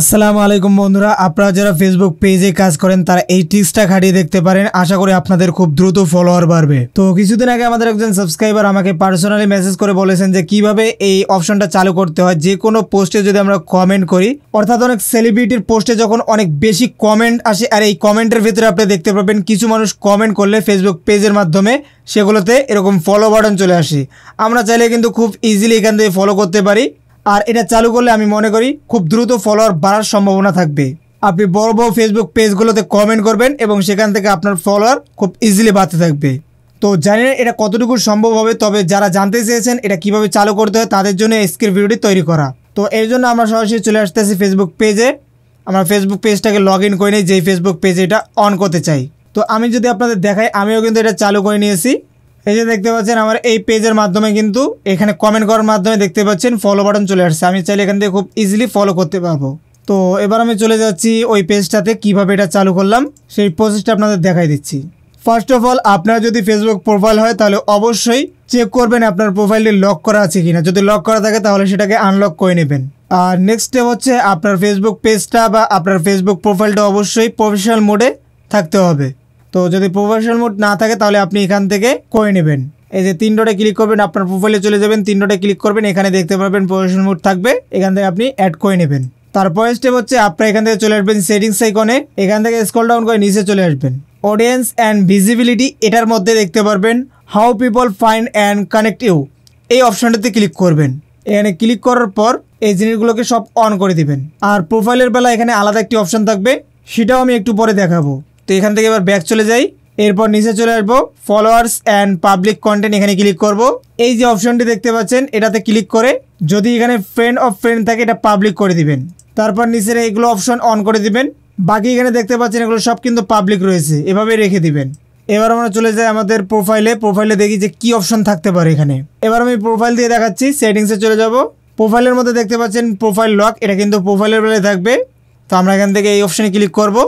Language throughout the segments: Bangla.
আসসালামু আলাইকুম বন্ধুরা আপনারা যারা ফেসবুক পেজে কাজ করেন তারা এই টিক্সটা খাটিয়ে দেখতে পারেন আশা করি আপনাদের খুব দ্রুত ফলোয়ার বাড়বে তো কিছুদিন আগে আমাদের একজন সাবস্ক্রাইবার আমাকে পার্সোনালি মেসেজ করে বলেছেন যে কিভাবে এই অপশনটা চালু করতে হয় যে কোনো পোস্টে যদি আমরা কমেন্ট করি অর্থাৎ অনেক সেলিব্রিটির পোস্টে যখন অনেক বেশি কমেন্ট আসে আর এই কমেন্টের ভিতরে আপনি দেখতে পাবেন কিছু মানুষ কমেন্ট করলে ফেসবুক পেজের মাধ্যমে সেগুলোতে এরকম ফলো বাটন চলে আসে আমরা চাইলে কিন্তু খুব ইজিলি এখান থেকে ফলো করতে পারি আর এটা চালু করলে আমি মনে করি খুব দ্রুত ফলোয়ার বাড়ার সম্ভাবনা থাকবে আপনি বড় বড় ফেসবুক পেজগুলোতে কমেন্ট করবেন এবং সেখান থেকে আপনার ফলোয়ার খুব ইজিলি বাড়তে থাকবে তো জানি না এটা কতটুকু সম্ভব হবে তবে যারা জানতে চেয়েছেন এটা কিভাবে চালু করতে হয় তাদের জন্য স্ক্রিপ্ট ভিডিওটি তৈরি করা তো এর জন্য আমরা সরাসরি চলে আসতেছি ফেসবুক পেজে আমার ফেসবুক পেজটাকে লগ ইন করে নিই যেই ফেসবুক পেজে এটা অন করতে চাই তো আমি যদি আপনাদের দেখাই আমিও কিন্তু এটা চালু করে নিয়েছি এই যে দেখতে পাচ্ছেন আমার এই পেজের মাধ্যমে কিন্তু এখানে কমেন্ট করার মাধ্যমে দেখতে পাচ্ছেন ফলো বাটন চলে আসছে আমি চাইলে এখান থেকে খুব ইজিলি ফলো করতে পারবো তো এবার আমি চলে যাচ্ছি ওই পেজটাতে কিভাবে এটা চালু করলাম সেই প্রসেসটা আপনাদের দেখাই দিচ্ছি ফার্স্ট অফ অল আপনার যদি ফেসবুক প্রোফাইল হয় তাহলে অবশ্যই চেক করবেন আপনার প্রোফাইলটি লক করা আছে কিনা যদি লক করা থাকে তাহলে সেটাকে আনলক করে নেবেন আর নেক্সট স্টেপ হচ্ছে আপনার ফেসবুক পেজটা বা আপনার ফেসবুক প্রোফাইলটা অবশ্যই প্রফেশনাল মোডে থাকতে হবে তো যদি প্রফেশনাল মোড না থাকে তাহলে আপনি এখান থেকে করে নেবেন এই যে তিন ডটে ক্লিক করবেন আপনার প্রোফাইলে চলে যাবেন তিন ডটে ক্লিক করবেন এখানে দেখতে পাবেন প্রফেশনাল মোড থাকবে এখান থেকে আপনি অ্যাড করে নেবেন তারপরের স্টেপ হচ্ছে আপনার এখান থেকে চলে আসবেন সেটিংস আইকনে এখান থেকে স্ক্রল ডাউন করে নিচে চলে আসবেন অডিয়েন্স অ্যান্ড ভিজিবিলিটি এটার মধ্যে দেখতে পারবেন how people find and connect you এই অপশানটাতে ক্লিক করবেন এখানে ক্লিক করার পর এই জিনিসগুলোকে সব অন করে দিবেন আর প্রোফাইলের বেলা এখানে আলাদা একটি অপশান থাকবে সেটাও আমি একটু পরে দেখাবো তো এখান থেকে এবার ব্যাক চলে যাই এরপর নিচে চলে আসবো ফলোয়ার্স অ্যান্ড পাবলিক কন্টেন্ট এখানে ক্লিক করব এই যে অপশনটি দেখতে পাচ্ছেন এটাতে ক্লিক করে যদি এখানে ফ্রেন্ড অফ ফ্রেন্ড থাকে এটা পাবলিক করে দিবেন তারপর নিচের এগুলো অপশন অন করে দিবেন বাকি এখানে দেখতে পাচ্ছেন এগুলো সব কিন্তু পাবলিক রয়েছে এভাবে রেখে দিবেন এবার আমরা চলে যাই আমাদের প্রোফাইলে প্রোফাইলে দেখি যে কি অপশন থাকতে পারে এখানে এবার আমি প্রোফাইল দিয়ে দেখাচ্ছি সেটিংসে চলে যাব প্রোফাইলের মধ্যে দেখতে পাচ্ছেন প্রোফাইল লক এটা কিন্তু প্রোফাইলের বেলায় থাকবে তো আমরা এখান থেকে এই অপশানে ক্লিক করবো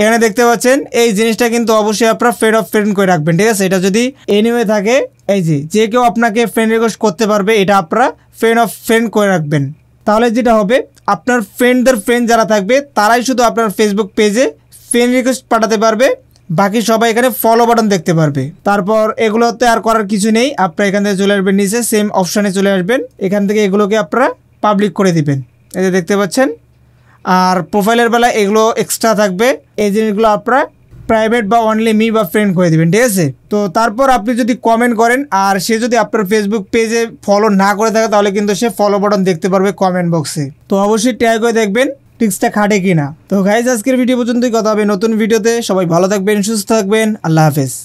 এখানে দেখতে পাচ্ছেন এই জিনিসটা কিন্তু অবশ্যই আপনারা ফ্রেড অফ ফ্রেন্ড করে রাখবেন ঠিক আছে এটা যদি এনিওয়ে থাকে এই যে যে কেউ আপনাকে ফ্রেন্ড রিকোয়েস্ট করতে পারবে এটা আপনারা ফ্রেন্ড অফ ফ্রেন্ড করে রাখবেন তাহলে যেটা হবে আপনার ফ্রেন্ডদের ফ্রেন্ড যারা থাকবে তারাই শুধু আপনার ফেসবুক পেজে ফ্রেন্ড রিকোয়েস্ট পাঠাতে পারবে বাকি সবাই এখানে ফলো বাটন দেখতে পারবে তারপর এগুলোতে আর করার কিছু নেই আপনারা এখান থেকে চলে আসবেন নিচে সেম অপশানে চলে আসবেন এখান থেকে এগুলোকে আপনারা পাবলিক করে দিবেন এই যে দেখতে পাচ্ছেন আর প্রোফাইলের বেলা এগুলো এক্সট্রা থাকবে এই জিনিসগুলো আপনারা প্রাইভেট বা অনলি মি বা ফ্রেন্ড করে দেবেন ঠিক আছে তো তারপর আপনি যদি কমেন্ট করেন আর সে যদি আপনার ফেসবুক পেজে ফলো না করে থাকে তাহলে কিন্তু সে ফলো বাটন দেখতে পারবে কমেন্ট বক্সে তো অবশ্যই ট্যাগ করে দেখবেন টিক্সটা খাটে কিনা তো গাইজ আজকের ভিডিও পর্যন্তই কথা হবে নতুন ভিডিওতে সবাই ভালো থাকবেন সুস্থ থাকবেন আল্লাহ হাফেজ